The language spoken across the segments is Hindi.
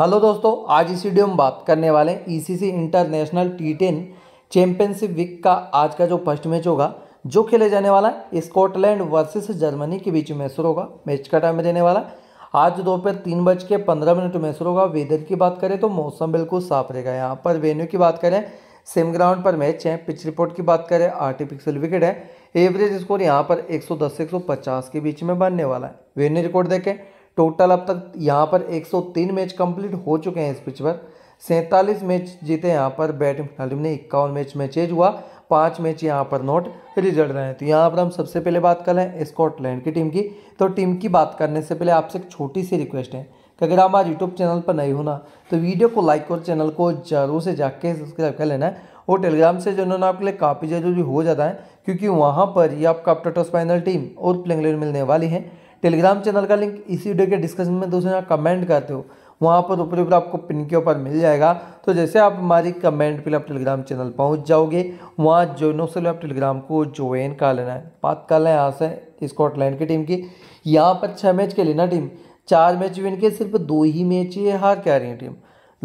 हेलो दोस्तों आज इस वीडियो में बात करने वाले हैं ECC international T ten championship week का आज का जो फर्स्ट मैच होगा जो खेले जाने वाला है स्कॉटलैंड वर्सेस जर्मनी के बीच में शुरू होगा मैच का टाइम देने वाला है आज दोपहर तीन बज के पंद्रह मिनट में शुरू होगा वेदर की बात करें तो मौसम बिल्कुल साफ रहेगा यहाँ पर वेन्यू की बात करें सेम ग्राउंड पर मैच है पिच रिपोर्ट की बात करें आर्टिफिशियल विकेट है एवरेज स्कोर यहाँ पर 110 से 150 के बीच में बनने वाला है वेन्यू रिकॉर्ड देखें टोटल अब तक यहाँ पर 103 मैच कंप्लीट हो चुके हैं इस पिच पर सैंतालीस मैच जीते यहाँ पर बैटिंग मुलाजिम ने इक्यावन मैच में चेंज हुआ पाँच मैच यहाँ पर नोट रिजल्ट रहे हैं तो यहाँ पर हम सबसे पहले बात कर रहे हैं स्कॉटलैंड की टीम की तो टीम की बात करने से पहले आपसे एक छोटी सी रिक्वेस्ट है कि अगर आप आज यूट्यूब चैनल पर नहीं हो ना तो वीडियो को लाइक और चैनल को जरूर से जाके सब्सक्राइब कर लेना है और टेलीग्राम से जो उन्होंने आपके लिए काफ़ी जरूरी हो जाता है क्योंकि वहाँ पर ही आपका अपटोटो स्पाइनल टीम और प्लेंग मिलने वाली है टेलीग्राम चैनल का लिंक इसी वीडियो के डिस्कशन में दोस्तों यहाँ कमेंट करते हो वहाँ पर ऊपर ऊपर आपको पिन के ऊपर मिल जाएगा तो जैसे आप हमारी कमेंट पे आप टेलीग्राम चैनल पहुँच जाओगे वहाँ ज्वाइनो से आप टेलीग्राम को ज्वाइन कर लेना है बात कर लें यहाँ से स्कॉटलैंड की टीम की यहाँ पर छः मैच खेली ना टीम चार मैच विन के सिर्फ दो ही मैच ये हार के आ रही है टीम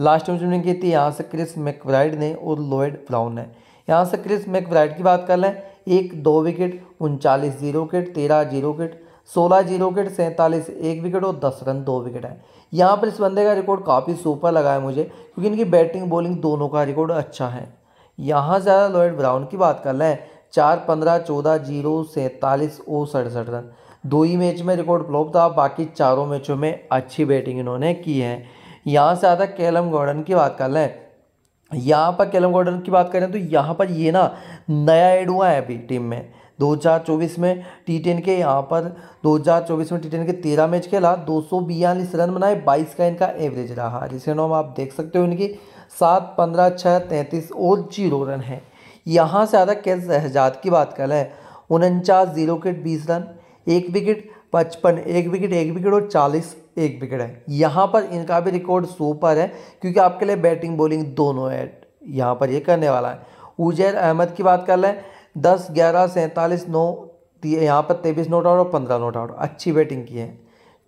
लास्ट मैच विन की थी यहाँ से क्रिस मैकब्राइड ने और लॉयड ब्राउन ने यहाँ से क्रिस मैकब्राइड की बात कर लें एक दो विकेट उनचालीस जीरो विकेट तेरह जीरो विकेट सोलह जीरो विकेट सैंतालीस एक विकेट और दस रन दो विकेट है यहाँ पर इस बंदे का रिकॉर्ड काफ़ी सुपर लगा है मुझे क्योंकि इनकी बैटिंग बॉलिंग दोनों का रिकॉर्ड अच्छा है यहाँ ज़्यादा लॉयड ब्राउन की बात कर लें चार पंद्रह चौदह जीरो सैंतालीस और सड़सठ रन दो ही मैच में रिकॉर्ड फ्लॉप था बाकी चारों मैचों में अच्छी बैटिंग इन्होंने की है यहाँ से आता कैलम गॉर्डन की बात कर लें यहाँ पर कैलम गॉर्डन की बात करें तो यहाँ पर ये ना नया एड हुआ है अभी टीम में 2024 में टी टेन के यहाँ पर 2024 में टी टेन के तेरह मैच खेला दो सौ बयालीस रन बनाए बाईस का इनका एवरेज रहा जिसे नॉम आप देख सकते हो इनकी सात पंद्रह छः तैंतीस और जीरो रन है यहाँ से ज़्यादा कैस शहजाद की बात कर लें उनचास जीरो विकेट बीस रन एक विकेट पचपन एक विकेट एक विकेट और चालीस एक विकेट है यहाँ पर इनका भी रिकॉर्ड सुपर है क्योंकि आपके लिए बैटिंग बॉलिंग दोनों है यहाँ पर ये करने वाला है उजैर अहमद की बात कर लें दस ग्यारह सैंतालीस नौ यहाँ पर तेईस नोट आउट और पंद्रह नोट आउट अच्छी बैटिंग की है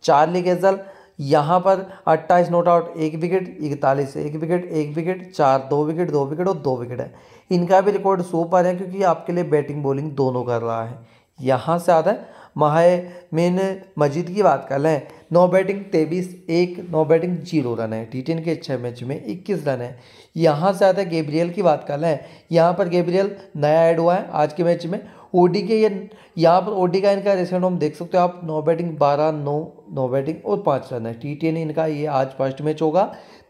चार्ली गेजल यहाँ पर अट्ठाईस नोट आउट एक विकेट इकतालीस एक विकेट एक विकेट चार दो विकेट दो विकेट और दो विकेट है इनका भी रिकॉर्ड सुपर है क्योंकि आपके लिए बैटिंग बॉलिंग दोनों कर रहा है यहाँ से आता है महा मेन मजीद की बात कर लें नौ बैटिंग तेईस एक नौ बैटिंग जीरो रन है टी टेन के छः मैच में इक्कीस रन है यहाँ से आता है गेब्रियल की बात कर लें यहाँ पर गेब्रियल नया ऐड हुआ है आज के मैच में ओडी के ये यहाँ पर ओडी का इनका रेसेंट हम देख सकते हो आप नौ बैटिंग बारह नौ नौ बैटिंग और पाँच रन है टी टेन इनका ये आज फर्स्ट मैच होगा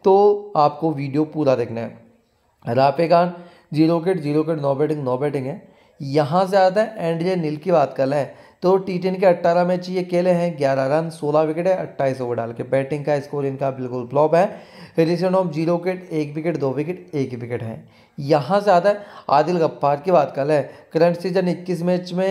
तो आपको वीडियो पूरा देखना है रापे Khan zero wicket zero wicket नौ बैटिंग नौ बैटिंग है यहाँ से आता है एंड जे नील की बात कर लें तो टी टेन के अट्ठारह मैच ये खेले हैं ग्यारह रन सोलह विकेट है अट्ठाईस ओवर डाल के बैटिंग का स्कोर इनका बिल्कुल फ्लॉप है रिलेशन ऑफ जीरो विकेट एक विकेट दो विकेट एक विकेट है यहाँ से आता है आदिल गप्पार की बात कर लें करंट सीजन इक्कीस मैच में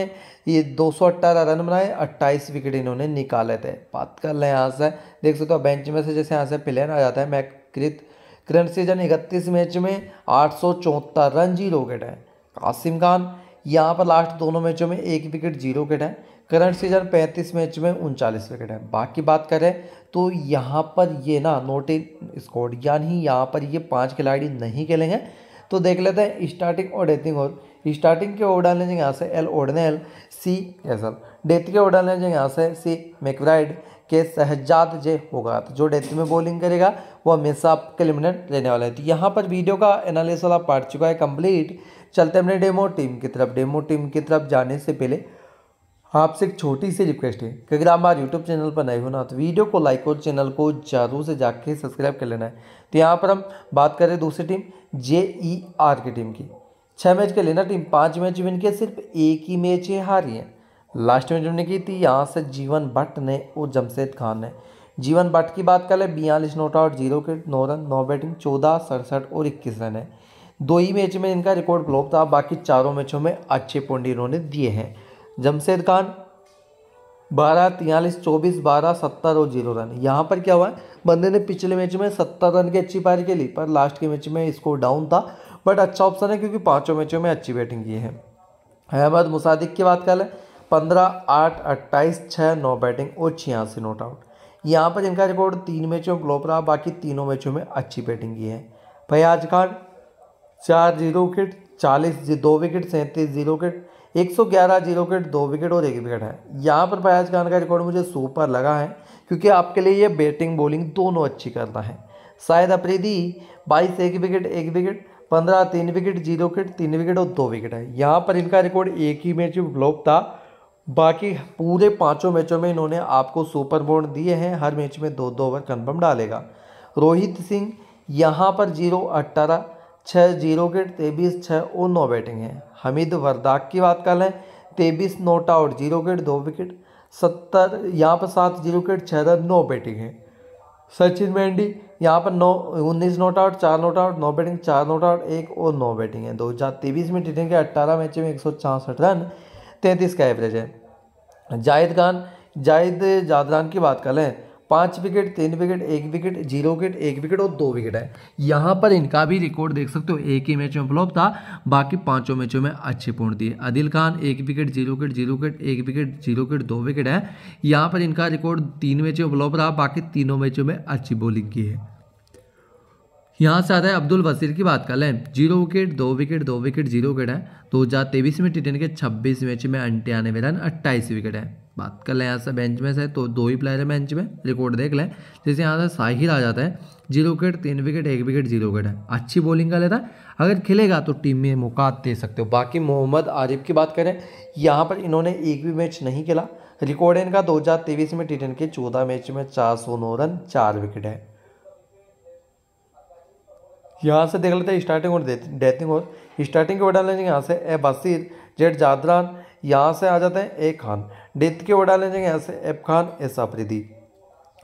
ये अट्ठारह रन बनाए अट्ठाईस विकेट इन्होंने निकाले थे बात कर लें यहाँ से देख सकते हो बेंच में से जैसे यहाँ से प्लेयर आ जाता है मैकृत करंट सीजन इकतीस मैच में आठ रन जीरो विकेट है कासिम खान यहाँ पर लास्ट दोनों मैचों में एक विकेट जीरो विकेट है करंट सीजन पैंतीस मैच में उनचालीस विकेट है बाकी बात करें तो यहाँ पर ये ना नोट इन स्कॉड यानी यहाँ पर ये पांच खिलाड़ी नहीं खेलेंगे तो देख लेते हैं स्टार्टिंग और डेथिंग और स्टार्टिंग के ओवर डालने जाएंगे यहाँ से L O'Donnell C S L death के ओवर डालने जाएंगे यहाँ से सी मेकब्राइड के शहजाद जे होगा तो जो डेथ में बॉलिंग करेगा वो हमेशा आपके एलिमिनेट लेने वाला है तो यहाँ पर वीडियो का एनालिसिस वाला पार्ट चुका है कंप्लीट चलते अपने डेमो टीम की तरफ डेमो टीम की तरफ जाने से पहले आपसे एक छोटी सी रिक्वेस्ट है कि अगर आप हमारे यूट्यूब चैनल पर नए हो ना तो वीडियो को लाइक और चैनल को ज़रूर से जाके सब्सक्राइब कर लेना है तो यहाँ पर हम बात करें दूसरी टीम जे ई आर की टीम की छः मैच के लेना टीम पाँच मैच विन के सिर्फ एक ही मैच हारी है लास्ट में जुड़ने की थी यहाँ से जीवन भट्ट ने और जमशेद खान ने जीवन भट्ट की बात कर ले बयालीस नोट आउट जीरो के नौ रन नौ बैटिंग चौदह सड़सठ और इक्कीस रन है दो ही मैच में इनका रिकॉर्ड फ्लॉप था बाकी चारों मैचों में अच्छे पॉइंट इन्होंने दिए हैं जमशेद खान बारह तियालीस चौबीस बारह सत्तर और जीरो रन यहाँ पर क्या हुआ है बंदे ने पिछले मैच में सत्तर रन की अच्छी पारी खेली पर लास्ट के मैच में स्कोर डाउन था बट अच्छा ऑप्शन है क्योंकि पाँचों मैचों में अच्छी बैटिंग की है अहमद मुसादिक की बात कर लें पंद्रह आठ अट्ठाईस छः नौ बैटिंग और छियासी नोट आउट यहाँ पर इनका रिकॉर्ड तीन मैचों में रहा बाकी तीनों मैचों में अच्छी बैटिंग की है फयाज खान चार जीरो विकेट चालीस दो विकेट सैंतीस जीरो विकेट एक सौ ग्यारह जीरो विकेट दो विकेट और एक विकेट है यहाँ पर फयाज खान का रिकॉर्ड मुझे सुपर लगा है क्योंकि आपके लिए ये बैटिंग बॉलिंग दोनों अच्छी करता है शायद अप्रीदी बाईस एक विकेट एक विकेट पंद्रह तीन विकेट जीरो विकेट तीन विकेट और दो विकेट है यहाँ पर इनका रिकॉर्ड एक ही मैच में फ्लॉप था बाकी पूरे पांचों मैचों में इन्होंने आपको सुपर बोर्ड दिए हैं हर मैच में दो दो ओवर कन्फर्म डालेगा रोहित सिंह यहाँ पर जीरो अट्ठारह छः जीरो के तेईस छः और नौ बैटिंग है हमीद वरदाक की बात कर लें तेईस नोट आउट जीरो गेट दो विकेट सत्तर यहाँ पर सात जीरो विकेट छः रन नौ बैटिंग है सचिन मेंडी यहाँ पर नौ उन्नीस नोट आउट चार नोट आउट नौ बैटिंग चार नोट आउट एक और नौ बैटिंग है दो हज़ार तेईस में टीटेंगे अट्ठारह मैच में एक सौ छियासठ रन तैंतीस का एवरेज है जाहिद खान जाहिद जादरान की बात कर लें पाँच विकेट तीन विकेट एक विकेट जीरो विकेट एक विकेट और दो विकेट है यहाँ पर इनका भी रिकॉर्ड देख सकते हो एक ही मैच में फ्लॉप था बाकी पांचों मैचों में अच्छे पॉइंट दिए आदिल खान एक wicket zero wicket zero wicket एक विकेट जीरो विकेट दो विकेट है यहाँ पर इनका रिकॉर्ड तीन मैचों में फ्लॉप रहा बाकी तीनों मैचों में अच्छी बॉलिंग की है यहाँ से आता है अब्दुल वसीर की बात कर लें जीरो विकेट दो विकेट दो विकेट जीरो विकेट है दो हज़ार तेईस में टी के छब्बीस मैच में अंठानवे रन अट्ठाईस विकेट है बात कर लें यहाँ से बेंच में से तो दो ही प्लेयर है बेंच में रिकॉर्ड देख लें जैसे यहाँ से साहिर आ जाता है जीरो विकेट तीन विकेट एक विकेट जीरो विकेट है अच्छी बॉलिंग का लेता है अगर खेलेगा तो टीम में मौका दे सकते हो बाकी मोहम्मद आरिफ की बात करें यहाँ पर इन्होंने एक भी मैच नहीं खेला रिकॉर्ड इनका दो हज़ार तेईस में टी के चौदह मैच में चार सौ नौ रन चार विकेट है यहाँ से देख लेते हैं स्टार्टिंग और डेथिंग और स्टार्टिंग के वर्ड डाल लेंगे यहाँ से ए बसीर जेठ जादरान यहाँ से आ जाते हैं ए खान डेथ के वर्ड डाल लेंगे यहाँ से एफ खान एस आफरीदी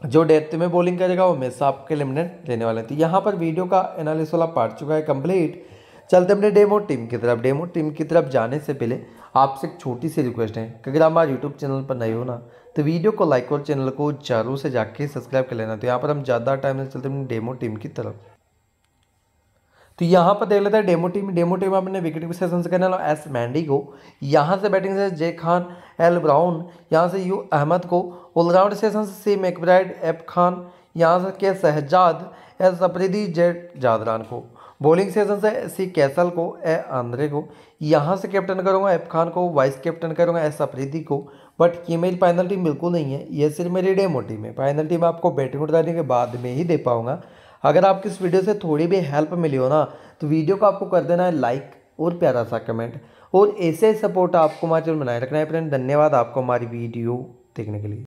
जो डेथ में बॉलिंग करेगा वो मेसा आपके लिमिनेट लेने वाले थे तो यहाँ पर वीडियो का एनालिस वाला पार्ट चुका है कंप्लीट चलते अपने डेमो टीम की तरफ डेमो टीम की तरफ जाने से पहले आपसे एक छोटी सी रिक्वेस्ट है अगर आप हमारे यूट्यूब चैनल पर नए हो ना तो वीडियो को लाइक और चैनल को जरूर से जाके सब्सक्राइब कर लेना तो यहाँ पर हम ज़्यादा टाइम नहीं चलते अपनी डेमो टीम की तरफ तो यहाँ पर देख लेते हैं डेमो टीम डेमो टीम अपने विकेट सेशन से एस मैंडी को यहाँ से बैटिंग से जे खान एल ब्राउन यहाँ से यू अहमद को ऑलराउंड सेशन से सी मैकब्राइड एफ खान यहाँ से K Shahzad S Afridi Z Zadran को बॉलिंग सेशन से सी कैसल को ए आंद्रे को यहाँ से कैप्टन करूँगा एफ खान को वाइस कैप्टन करूँगा एस अफरीदी को बट मेरी फाइनल टीम बिल्कुल नहीं है ये सिर्फ मेरी डेमो टीम है फाइनल टीम आपको बैटिंग उठाने के बाद में ही दे पाऊँगा अगर आपको इस वीडियो से थोड़ी भी हेल्प मिली हो ना तो वीडियो को आपको कर देना है लाइक और प्यारा सा कमेंट और ऐसे सपोर्ट आपको हमारे चैनल बनाए रखना है फ्रेंड धन्यवाद आपको हमारी वीडियो देखने के लिए